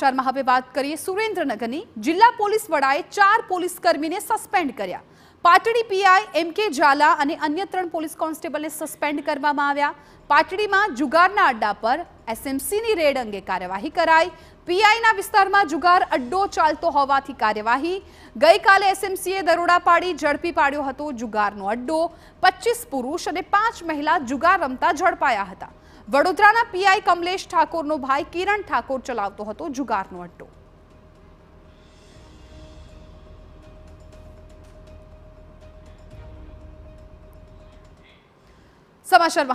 સમાચારમાં હવે વાત કરીએ સુરેન્દ્રનગરની જિલ્લા પોલીસ વડાએ ચાર પોલીસ કર્મીને સસ્પેન્ડ કર્યા પાટડી પીઆઈ એમ કે ઝાલા અને અન્ય ત્રણ પોલીસ કોન્સ્ટેબલને સસ્પેન્ડ કરવામાં આવ્યા પાટડીમાં જુગારના અડ્ડા પર એસએમસીની રેડ અંગે કાર્યવાહી કરાઈ પીઆઈના વિસ્તારમાં જુગાર અડ્ડો ચાલતો હોવાથી કાર્યવાહી ગઈકાલે એસએમસીએ દરોડા પાડી ઝડપી પાડ્યો હતો જુગારનો અડ્ડો પચીસ પુરુષ અને પાંચ મહિલા જુગાર રમતા ઝડપાયા હતા વડોદરાના પીઆઈ કમલેશ ઠાકોરનો ભાઈ કિરણ ઠાકોર ચલાવતો હતો જુગારનો અડ્ડો સમાચાર